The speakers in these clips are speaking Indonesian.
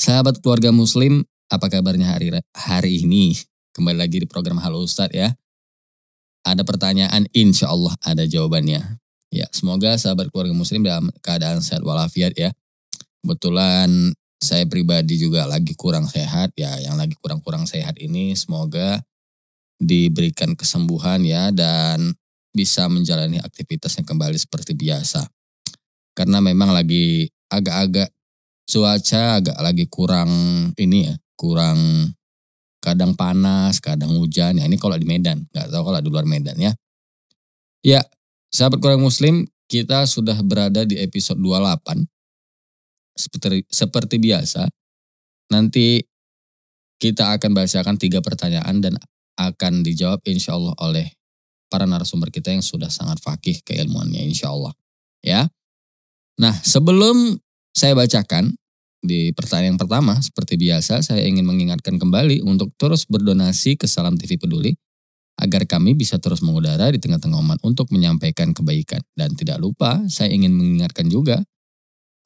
Sahabat keluarga muslim, apa kabarnya hari hari ini? Kembali lagi di program Halo Ustadz ya. Ada pertanyaan, insya Allah ada jawabannya. Ya, semoga sahabat keluarga muslim dalam keadaan sehat walafiat ya. Kebetulan saya pribadi juga lagi kurang sehat ya. Yang lagi kurang-kurang sehat ini semoga diberikan kesembuhan ya dan bisa menjalani aktivitasnya kembali seperti biasa. Karena memang lagi agak-agak cuaca agak lagi kurang ini ya, kurang kadang panas, kadang hujan. Ya ini kalau di Medan, nggak tahu kalau di luar Medan ya. Ya, sahabat kurang muslim, kita sudah berada di episode 28. Seperti, seperti biasa, nanti kita akan bacakan tiga pertanyaan dan akan dijawab insya Allah oleh para narasumber kita yang sudah sangat fakih keilmuannya insya Allah. Ya. Nah sebelum saya bacakan, di pertanyaan yang pertama, seperti biasa, saya ingin mengingatkan kembali untuk terus berdonasi ke Salam TV Peduli agar kami bisa terus mengudara di tengah-tengah umat untuk menyampaikan kebaikan. Dan tidak lupa, saya ingin mengingatkan juga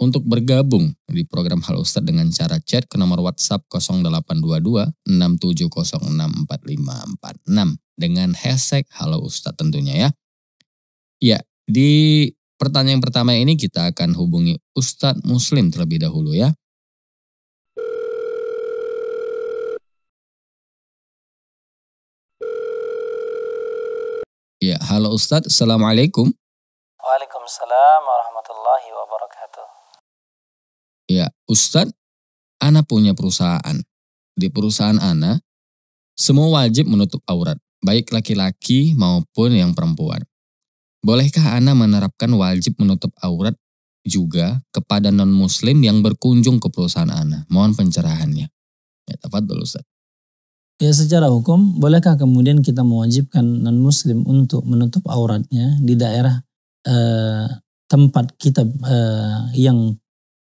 untuk bergabung di program Hal Ustadz dengan cara chat ke nomor WhatsApp 0822 67064546 dengan hashtag Halo Ustadz tentunya ya. Ya, di pertanyaan pertama ini kita akan hubungi Ustadz Muslim terlebih dahulu ya. Halo Ustadz, Assalamualaikum. Waalaikumsalam warahmatullahi wabarakatuh. Ya, Ustadz, Ana punya perusahaan. Di perusahaan Ana, semua wajib menutup aurat, baik laki-laki maupun yang perempuan. Bolehkah Ana menerapkan wajib menutup aurat juga kepada non-muslim yang berkunjung ke perusahaan Ana? Mohon pencerahannya. Ya, tepat dulu Ustaz. Ya secara hukum, bolehkah kemudian kita mewajibkan non-muslim untuk menutup auratnya di daerah eh, tempat kita eh, yang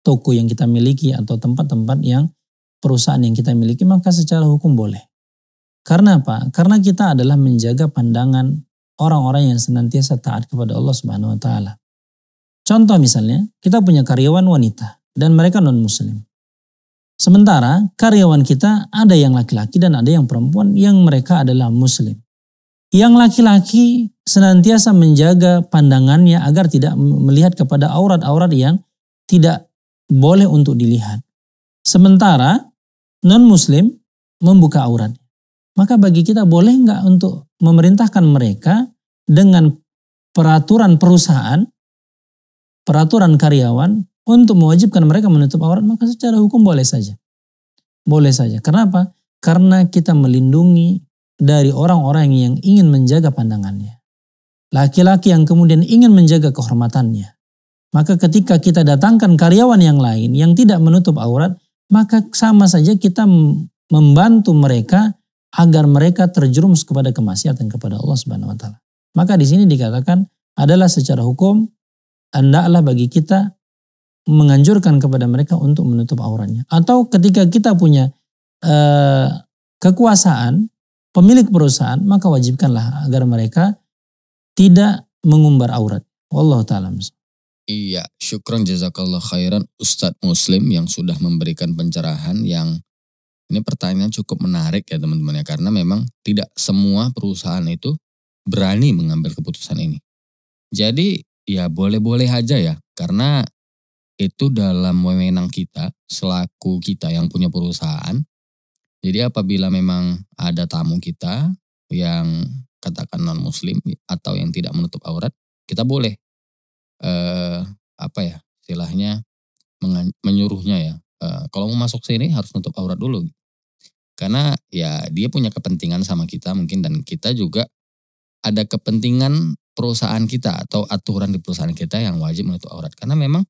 toko yang kita miliki atau tempat-tempat yang perusahaan yang kita miliki, maka secara hukum boleh. Karena apa? Karena kita adalah menjaga pandangan orang-orang yang senantiasa taat kepada Allah Subhanahu wa taala. Contoh misalnya, kita punya karyawan wanita dan mereka non muslim. Sementara karyawan kita ada yang laki-laki dan ada yang perempuan yang mereka adalah muslim. Yang laki-laki senantiasa menjaga pandangannya agar tidak melihat kepada aurat-aurat yang tidak boleh untuk dilihat. Sementara non-muslim membuka aurat. Maka bagi kita boleh nggak untuk memerintahkan mereka dengan peraturan perusahaan, peraturan karyawan untuk mewajibkan mereka menutup aurat maka secara hukum boleh saja. Boleh saja. Kenapa? Karena kita melindungi dari orang-orang yang ingin menjaga pandangannya. Laki-laki yang kemudian ingin menjaga kehormatannya. Maka ketika kita datangkan karyawan yang lain yang tidak menutup aurat, maka sama saja kita membantu mereka agar mereka terjerumus kepada kemaksiatan kepada Allah Subhanahu wa taala. Maka di sini dikatakan adalah secara hukum hendaklah bagi kita menganjurkan kepada mereka untuk menutup auranya Atau ketika kita punya e, kekuasaan, pemilik perusahaan, maka wajibkanlah agar mereka tidak mengumbar aurat. Wallahu ta'ala Iya, syukron jazakallah khairan Ustadz Muslim yang sudah memberikan pencerahan yang ini pertanyaan cukup menarik ya teman-teman ya karena memang tidak semua perusahaan itu berani mengambil keputusan ini. Jadi ya boleh-boleh aja ya karena itu dalam wewenang kita selaku kita yang punya perusahaan. Jadi apabila memang ada tamu kita yang katakan non muslim atau yang tidak menutup aurat, kita boleh eh, apa ya istilahnya menyuruhnya ya. Eh, kalau mau masuk sini harus nutup aurat dulu. Karena ya dia punya kepentingan sama kita mungkin dan kita juga ada kepentingan perusahaan kita atau aturan di perusahaan kita yang wajib menutup aurat. Karena memang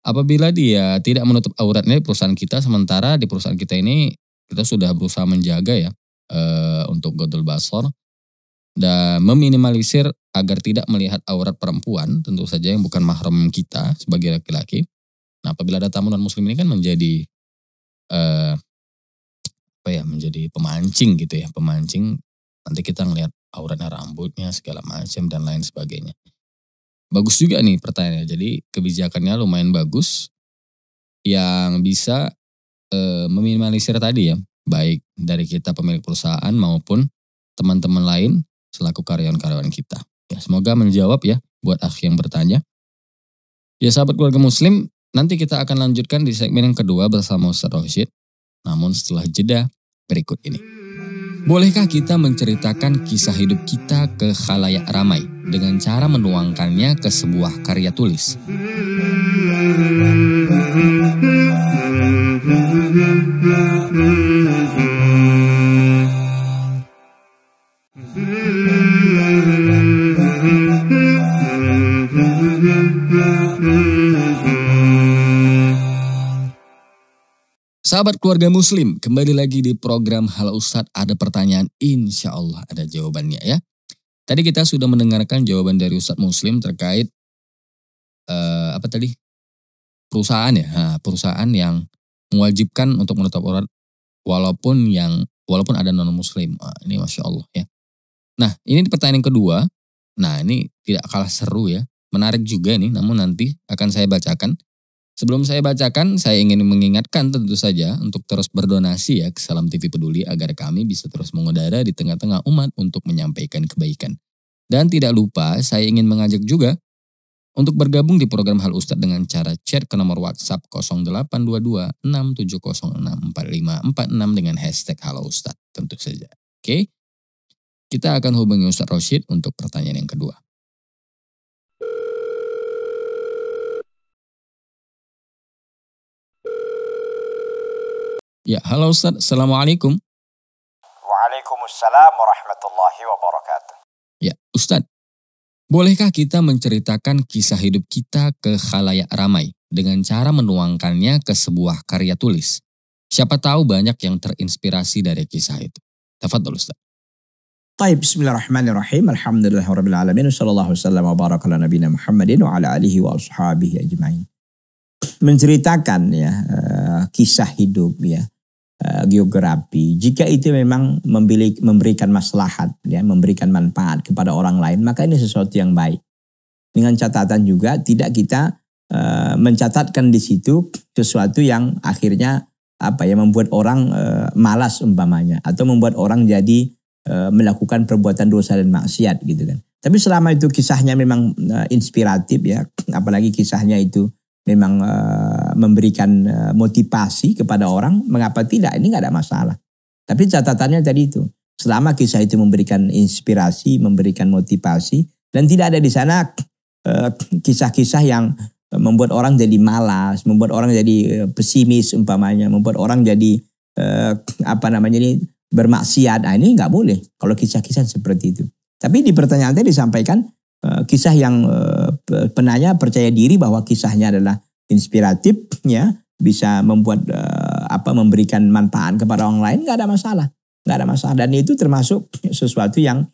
Apabila dia tidak menutup auratnya di perusahaan kita, sementara di perusahaan kita ini kita sudah berusaha menjaga ya e, untuk godol basor dan meminimalisir agar tidak melihat aurat perempuan tentu saja yang bukan mahram kita sebagai laki-laki. Nah apabila ada tamu non muslim ini kan menjadi e, apa ya menjadi pemancing gitu ya pemancing nanti kita ngelihat auratnya rambutnya segala macam dan lain sebagainya bagus juga nih pertanyaannya. Jadi kebijakannya lumayan bagus yang bisa e, meminimalisir tadi ya, baik dari kita pemilik perusahaan maupun teman-teman lain selaku karyawan-karyawan kita. Ya, semoga menjawab ya buat akhi yang bertanya. Ya sahabat keluarga muslim, nanti kita akan lanjutkan di segmen yang kedua bersama Ustaz Rashid. Namun setelah jeda berikut ini. Bolehkah kita menceritakan kisah hidup kita ke khalayak ramai dengan cara menuangkannya ke sebuah karya tulis? Sahabat keluarga muslim, kembali lagi di program Hal Ustaz, ada pertanyaan, insya Allah ada jawabannya ya. Tadi kita sudah mendengarkan jawaban dari Ustadz Muslim terkait, uh, apa tadi, perusahaan ya, nah, perusahaan yang mewajibkan untuk menutup aurat walaupun yang, walaupun ada non muslim. Nah, ini Masya Allah ya. Nah ini pertanyaan yang kedua, nah ini tidak kalah seru ya, menarik juga nih namun nanti akan saya bacakan Sebelum saya bacakan, saya ingin mengingatkan tentu saja untuk terus berdonasi ya ke Salam TV Peduli agar kami bisa terus mengudara di tengah-tengah umat untuk menyampaikan kebaikan. Dan tidak lupa, saya ingin mengajak juga untuk bergabung di program Hal Ustad dengan cara chat ke nomor WhatsApp 0822 6706 dengan hashtag Halo Ustad tentu saja. Oke, kita akan hubungi Ustadz Rashid untuk pertanyaan yang kedua. Ya, halo Ustaz. Assalamualaikum. Waalaikumsalam warahmatullahi wabarakatuh. Ya, Ustaz. Bolehkah kita menceritakan kisah hidup kita ke khalayak ramai dengan cara menuangkannya ke sebuah karya tulis? Siapa tahu banyak yang terinspirasi dari kisah itu. Tafadhol Ustaz. Baik, Bismillahirrahmanirrahim. Alhamdulillahirrahmanirrahim. Assalamualaikum warahmatullahi wabarakatuh. لله رب العالمين وصلى الله menceritakan ya eh, kisah hidup ya Eh, geografi. Jika itu memang memilih, memberikan maslahat, ya, memberikan manfaat kepada orang lain, maka ini sesuatu yang baik. Dengan catatan juga tidak kita uh, mencatatkan di situ sesuatu yang akhirnya apa ya membuat orang uh, malas umpamanya atau membuat orang jadi uh, melakukan perbuatan dosa dan maksiat gitu kan. Tapi selama itu kisahnya memang uh, inspiratif ya, apalagi kisahnya itu memang uh, memberikan uh, motivasi kepada orang, mengapa tidak? Ini nggak ada masalah. Tapi catatannya tadi itu, selama kisah itu memberikan inspirasi, memberikan motivasi, dan tidak ada di sana eh, kisah-kisah uh, yang membuat orang jadi malas, membuat orang jadi pesimis umpamanya, membuat orang jadi eh, apa namanya ini bermaksiat. Nah, ini nggak boleh kalau kisah-kisah seperti itu. Tapi di pertanyaan tadi disampaikan Eh, kisah yang eh, penanya percaya diri bahwa kisahnya adalah inspiratif ya bisa membuat eh, apa memberikan manfaat kepada orang lain nggak ada masalah nggak ada masalah dan itu termasuk sesuatu yang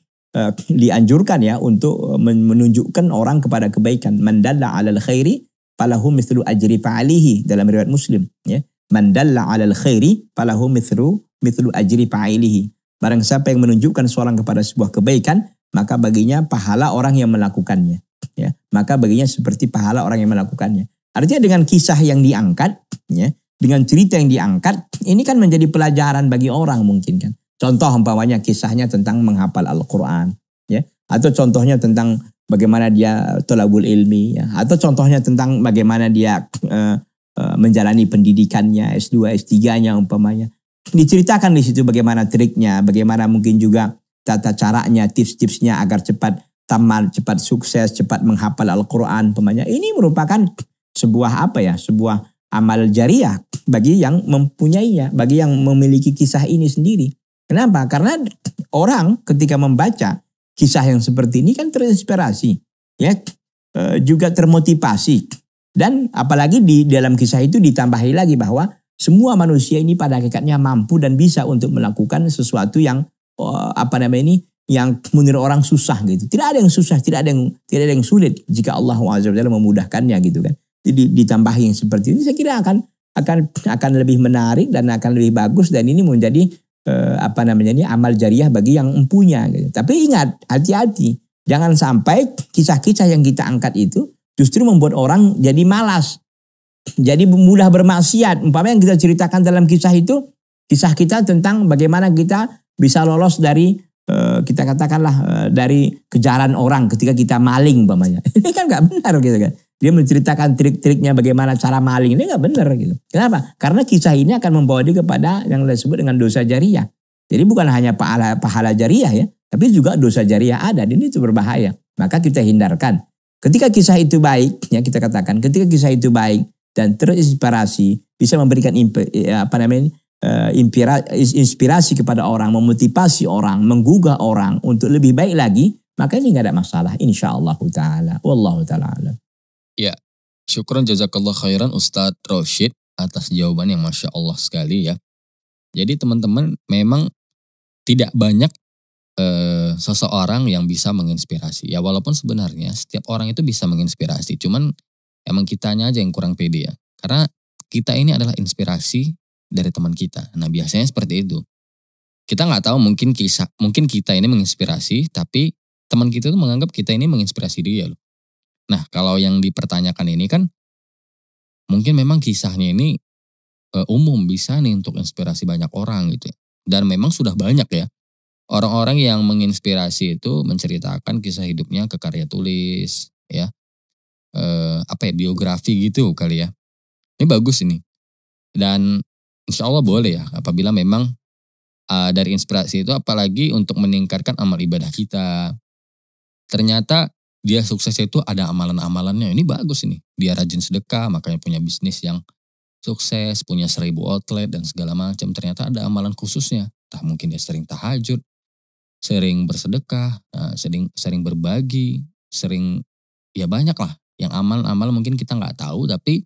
dianjurkan ya untuk menunjukkan orang kepada kebaikan mandalla alal khairi falahu mithlu ajri fa'alihi dalam riwayat muslim ya mandalla alal khairi falahu mithlu mithlu ajri fa'alihi barang siapa yang menunjukkan seorang kepada sebuah kebaikan maka baginya pahala orang yang melakukannya. Ya, maka baginya seperti pahala orang yang melakukannya. Artinya dengan kisah yang diangkat, ya, dengan cerita yang diangkat, ini kan menjadi pelajaran bagi orang mungkin kan. Contoh umpamanya kisahnya tentang menghafal Al-Quran, ya, atau contohnya tentang bagaimana dia tolabul ilmi, ya, atau contohnya tentang bagaimana dia uh, uh, menjalani pendidikannya S2, S3-nya umpamanya. Diceritakan di situ bagaimana triknya, bagaimana mungkin juga tata caranya, tips-tipsnya agar cepat tamat, cepat sukses, cepat menghafal Al-Quran, pemainnya Ini merupakan sebuah apa ya, sebuah amal jariah bagi yang mempunyainya, bagi yang memiliki kisah ini sendiri. Kenapa? Karena orang ketika membaca kisah yang seperti ini kan terinspirasi, ya e, juga termotivasi. Dan apalagi di dalam kisah itu ditambahi lagi bahwa semua manusia ini pada hakikatnya mampu dan bisa untuk melakukan sesuatu yang Eh, apa namanya ini yang menurut orang susah gitu. Tidak ada yang susah, tidak ada yang tidak ada yang sulit jika Allah Azza memudahkannya gitu kan. Jadi ditambahin seperti ini saya kira akan akan akan lebih menarik dan akan lebih bagus dan ini menjadi eh, apa namanya ini amal jariah bagi yang empunya gitu. Tapi ingat hati-hati jangan sampai kisah-kisah yang kita angkat itu justru membuat orang jadi malas. Jadi mudah bermaksiat. Umpamanya yang kita ceritakan dalam kisah itu kisah kita tentang bagaimana kita bisa lolos dari eh, kita katakanlah eh, dari kejaran orang ketika kita maling umpamanya. Ini kan nggak benar gitu kan. Dia menceritakan trik-triknya bagaimana cara maling. Ini nggak benar gitu. Kenapa? Karena kisah ini akan membawa dia kepada yang disebut dengan dosa jariah. Jadi bukan hanya pahala, pahala jariah ya. Tapi juga dosa jariah ada. Dan itu berbahaya. Maka kita hindarkan. Ketika kisah itu baik, ya kita katakan ketika kisah itu baik dan terinspirasi bisa memberikan eh, apa namanya Eh, inspirasi kepada orang, memotivasi orang, menggugah orang untuk lebih baik lagi, maka ini nggak ada masalah insya Allah taala. Wallahu taala Ya, syukron jazakallah khairan Ustadz Roshid atas jawaban yang masya Allah sekali ya. Jadi teman-teman memang tidak banyak eh, seseorang yang bisa menginspirasi. Ya walaupun sebenarnya setiap orang itu bisa menginspirasi, cuman emang kitanya aja yang kurang pede ya. Karena kita ini adalah inspirasi dari teman kita. Nah biasanya seperti itu. Kita nggak tahu mungkin kisah, mungkin kita ini menginspirasi, tapi teman kita tuh menganggap kita ini menginspirasi dia loh. Nah kalau yang dipertanyakan ini kan mungkin memang kisahnya ini e, umum bisa nih untuk inspirasi banyak orang gitu. Ya. Dan memang sudah banyak ya orang-orang yang menginspirasi itu menceritakan kisah hidupnya ke karya tulis ya e, apa ya biografi gitu kali ya. Ini bagus ini. Dan Insya Allah boleh ya apabila memang uh, dari inspirasi itu apalagi untuk meningkatkan amal ibadah kita. Ternyata dia sukses itu ada amalan-amalannya. Ini bagus ini. Dia rajin sedekah, makanya punya bisnis yang sukses, punya seribu outlet dan segala macam. Ternyata ada amalan khususnya. tak mungkin dia sering tahajud, sering bersedekah, ah, sering sering berbagi, sering ya banyak lah. Yang amal-amal mungkin kita nggak tahu, tapi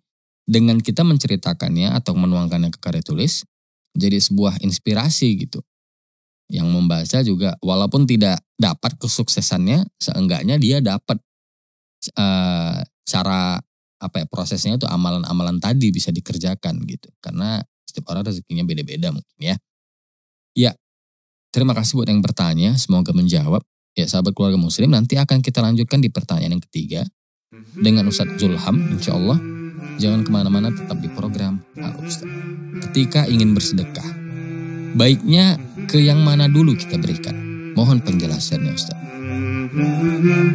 dengan kita menceritakannya atau menuangkannya ke karya tulis jadi sebuah inspirasi gitu. Yang membaca juga walaupun tidak dapat kesuksesannya, seenggaknya dia dapat e, cara apa ya prosesnya itu amalan-amalan tadi bisa dikerjakan gitu. Karena setiap orang rezekinya beda-beda mungkin ya. Ya, terima kasih buat yang bertanya, semoga menjawab. Ya sahabat keluarga muslim nanti akan kita lanjutkan di pertanyaan yang ketiga mhm. dengan Ustadz Zulham insya Allah. Jangan kemana-mana tetap di program Al Ketika ingin bersedekah, baiknya ke yang mana dulu kita berikan? Mohon penjelasannya Ustaz. Mm-hmm.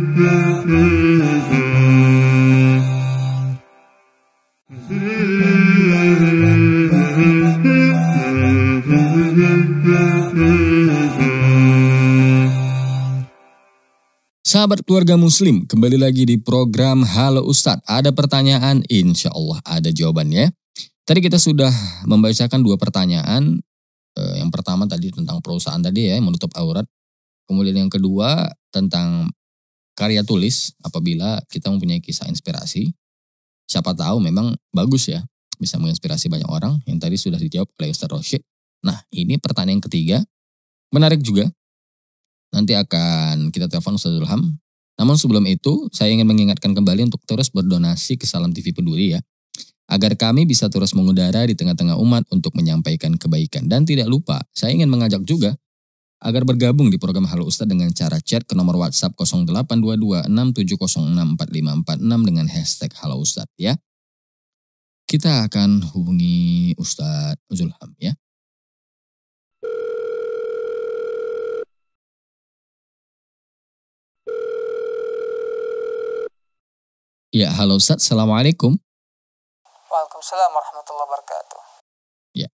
Sahabat keluarga muslim, kembali lagi di program Halo Ustadz. Ada pertanyaan? Insya Allah ada jawabannya. Tadi kita sudah membacakan dua pertanyaan. Eh, yang pertama tadi tentang perusahaan tadi ya, menutup aurat. Kemudian yang kedua tentang karya tulis apabila kita mempunyai kisah inspirasi. Siapa tahu memang bagus ya, bisa menginspirasi banyak orang yang tadi sudah dijawab oleh Ustadz Rosyid. Nah ini pertanyaan yang ketiga, menarik juga Nanti akan kita telepon Ustaz Zulham. Namun sebelum itu, saya ingin mengingatkan kembali untuk terus berdonasi ke Salam TV Peduli ya. Agar kami bisa terus mengudara di tengah-tengah umat untuk menyampaikan kebaikan. Dan tidak lupa, saya ingin mengajak juga agar bergabung di program Halo Ustadz dengan cara chat ke nomor WhatsApp 0822 dengan hashtag Halo Ustadz ya. Kita akan hubungi Ustadz Zulham ya. Ya, halo Ustaz. Assalamualaikum. Waalaikumsalam warahmatullahi wabarakatuh. Ya.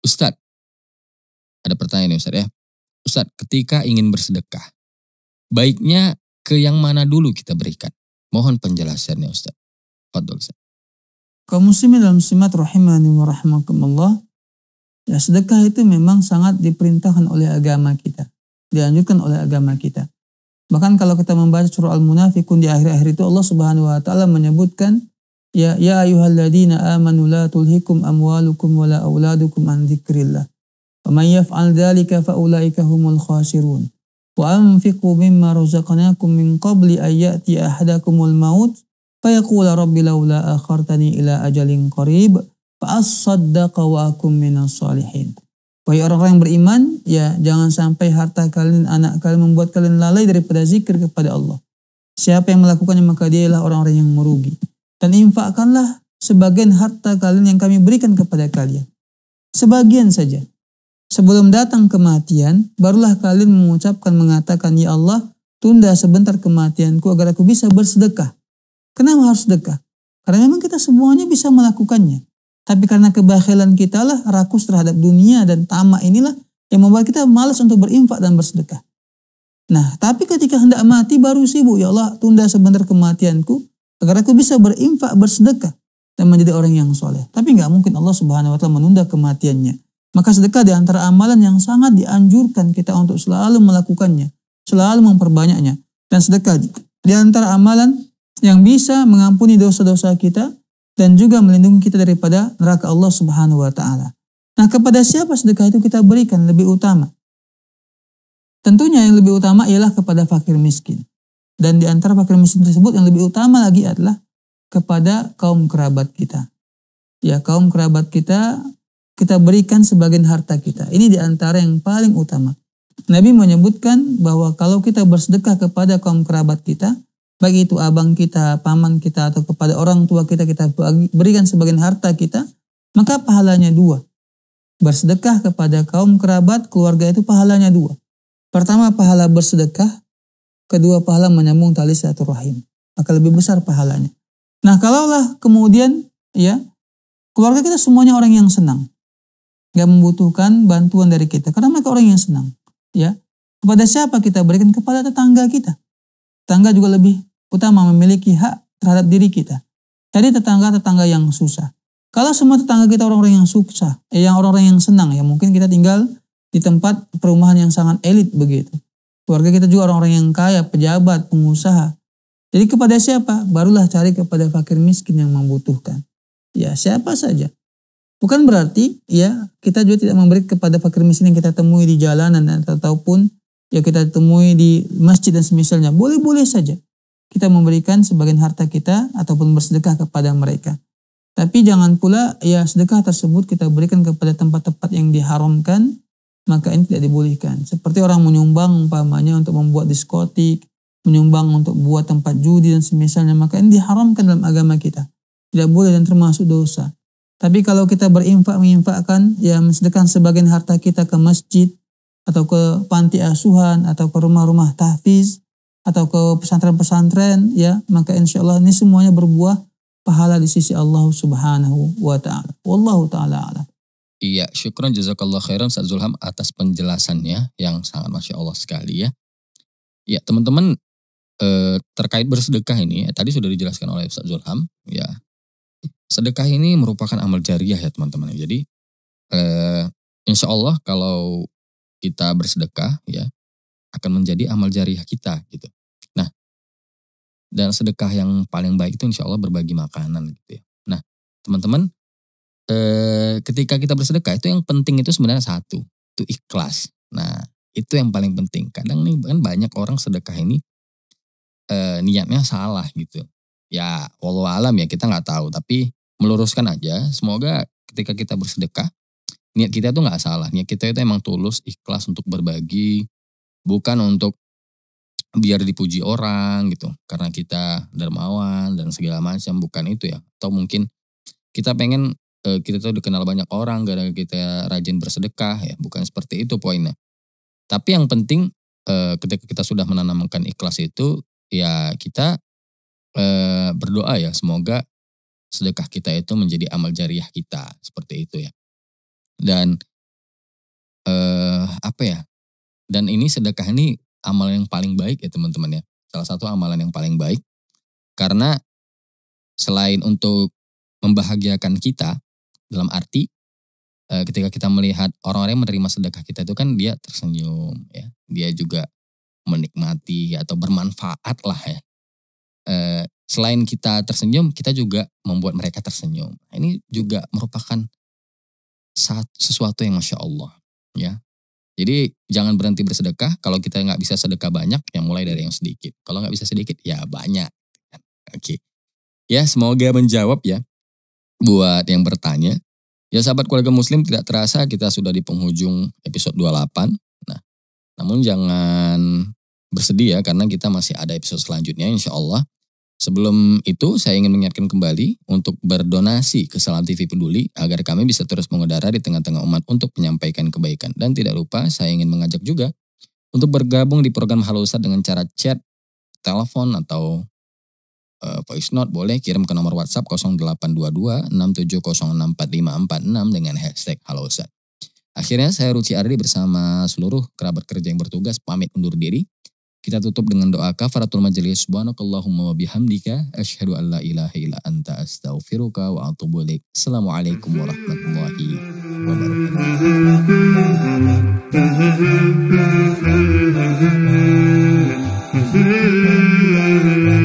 Ustaz, ada pertanyaan nih Ustaz ya. Ustaz, ketika ingin bersedekah, baiknya ke yang mana dulu kita berikan? Mohon penjelasannya Ustaz. Fadol Ustaz. Kaum muslimin dalam muslimat rahimani wa rahimakumullah. Ya sedekah itu memang sangat diperintahkan oleh agama kita. Dianjurkan oleh agama kita. Bahkan kalau kita membaca surah Al-Munafikun di akhir-akhir itu Allah Subhanahu wa taala menyebutkan ya ya ayyuhalladzina amanu la tulhikum amwalukum wala auladukum an dzikrillah. Wa may yaf'al dzalika fa ulaika humul khasirun. Wa anfiqu mimma razaqnakum min qabli an ya'ti ahadakumul maut fa fayaqula rabbi laula akhartani ila ajalin qarib fa asaddaqa wa akum minas salihin. Wahai orang-orang yang beriman, ya jangan sampai harta kalian, anak kalian membuat kalian lalai daripada zikir kepada Allah. Siapa yang melakukannya maka dia adalah orang-orang yang merugi. Dan infakkanlah sebagian harta kalian yang kami berikan kepada kalian. Sebagian saja. Sebelum datang kematian, barulah kalian mengucapkan mengatakan, Ya Allah, tunda sebentar kematianku agar aku bisa bersedekah. Kenapa harus sedekah? Karena memang kita semuanya bisa melakukannya. Tapi karena kebahilan kita lah, rakus terhadap dunia dan tamak inilah yang membuat kita malas untuk berinfak dan bersedekah. Nah, tapi ketika hendak mati baru sibuk, ya Allah tunda sebentar kematianku agar aku bisa berinfak, bersedekah dan menjadi orang yang soleh. Tapi nggak mungkin Allah Subhanahu Wa Taala menunda kematiannya. Maka sedekah di antara amalan yang sangat dianjurkan kita untuk selalu melakukannya, selalu memperbanyaknya. Dan sedekah di antara amalan yang bisa mengampuni dosa-dosa kita dan juga melindungi kita daripada neraka Allah Subhanahu wa taala. Nah, kepada siapa sedekah itu kita berikan lebih utama? Tentunya yang lebih utama ialah kepada fakir miskin. Dan di antara fakir miskin tersebut yang lebih utama lagi adalah kepada kaum kerabat kita. Ya, kaum kerabat kita kita berikan sebagian harta kita. Ini di antara yang paling utama. Nabi menyebutkan bahwa kalau kita bersedekah kepada kaum kerabat kita, Baik itu abang kita, paman kita, atau kepada orang tua kita, kita berikan sebagian harta kita, maka pahalanya dua. Bersedekah kepada kaum kerabat, keluarga itu pahalanya dua. Pertama pahala bersedekah, kedua pahala menyambung tali satu rahim Maka lebih besar pahalanya. Nah kalaulah kemudian ya keluarga kita semuanya orang yang senang, Gak membutuhkan bantuan dari kita karena mereka orang yang senang, ya kepada siapa kita berikan kepada tetangga kita. Tetangga juga lebih utama memiliki hak terhadap diri kita. Jadi tetangga-tetangga yang susah. Kalau semua tetangga kita orang-orang yang susah, eh, yang orang-orang yang senang, ya mungkin kita tinggal di tempat perumahan yang sangat elit begitu. Keluarga kita juga orang-orang yang kaya, pejabat, pengusaha. Jadi kepada siapa? Barulah cari kepada fakir miskin yang membutuhkan. Ya siapa saja. Bukan berarti ya kita juga tidak memberi kepada fakir miskin yang kita temui di jalanan ataupun ya kita temui di masjid dan semisalnya. Boleh-boleh saja kita memberikan sebagian harta kita ataupun bersedekah kepada mereka. Tapi jangan pula ya sedekah tersebut kita berikan kepada tempat-tempat yang diharamkan, maka ini tidak dibolehkan. Seperti orang menyumbang umpamanya untuk membuat diskotik, menyumbang untuk buat tempat judi dan semisalnya, maka ini diharamkan dalam agama kita. Tidak boleh dan termasuk dosa. Tapi kalau kita berinfak, menginfakkan, ya sedekah sebagian harta kita ke masjid, atau ke panti asuhan, atau ke rumah-rumah tahfiz, atau ke pesantren-pesantren ya maka insya Allah ini semuanya berbuah pahala di sisi Allah Subhanahu wa taala. Wallahu taala alam. Iya, syukron jazakallah khairan Ustaz Zulham atas penjelasannya yang sangat masya Allah sekali ya. Ya teman-teman eh, terkait bersedekah ini ya, tadi sudah dijelaskan oleh Ustaz Zulham ya. Sedekah ini merupakan amal jariah ya teman-teman. Jadi eh, insya Allah kalau kita bersedekah ya akan menjadi amal jariah kita gitu. Nah, dan sedekah yang paling baik itu insya Allah berbagi makanan gitu ya. Nah, teman-teman, eh, ketika kita bersedekah itu yang penting itu sebenarnya satu, itu ikhlas. Nah, itu yang paling penting. Kadang nih kan banyak orang sedekah ini eh, niatnya salah gitu. Ya, walau alam ya kita nggak tahu, tapi meluruskan aja. Semoga ketika kita bersedekah niat kita itu nggak salah. Niat kita itu emang tulus, ikhlas untuk berbagi, bukan untuk biar dipuji orang gitu karena kita dermawan dan segala macam bukan itu ya atau mungkin kita pengen e, kita tuh dikenal banyak orang gara-gara kita rajin bersedekah ya bukan seperti itu poinnya tapi yang penting e, ketika kita sudah menanamkan ikhlas itu ya kita e, berdoa ya semoga sedekah kita itu menjadi amal jariah kita seperti itu ya dan e, apa ya dan ini sedekah ini amalan yang paling baik ya teman-teman ya. Salah satu amalan yang paling baik. Karena selain untuk membahagiakan kita dalam arti eh, ketika kita melihat orang-orang yang menerima sedekah kita itu kan dia tersenyum ya. Dia juga menikmati atau bermanfaat lah ya. Eh, selain kita tersenyum, kita juga membuat mereka tersenyum. Ini juga merupakan sesuatu yang masya Allah ya jadi jangan berhenti bersedekah. Kalau kita nggak bisa sedekah banyak, yang mulai dari yang sedikit. Kalau nggak bisa sedikit, ya banyak. Oke. Okay. Ya semoga menjawab ya buat yang bertanya. Ya sahabat keluarga muslim tidak terasa kita sudah di penghujung episode 28. Nah, namun jangan bersedih ya karena kita masih ada episode selanjutnya insya Allah. Sebelum itu, saya ingin mengingatkan kembali untuk berdonasi ke Salam TV Peduli agar kami bisa terus mengudara di tengah-tengah umat untuk menyampaikan kebaikan. Dan tidak lupa, saya ingin mengajak juga untuk bergabung di program Halo Ustadz dengan cara chat, telepon, atau uh, voice note. Boleh kirim ke nomor WhatsApp 0822 dengan hashtag Halo Ustadz. Akhirnya saya Ruci Ardi bersama seluruh kerabat kerja yang bertugas pamit undur diri. Kita tutup dengan doa kafaratul majelis. Subhanakallahumma wa bihamdika asyhadu an la ilaha illa anta astaghfiruka wa atubu ilaik. Assalamualaikum warahmatullahi wabarakatuh.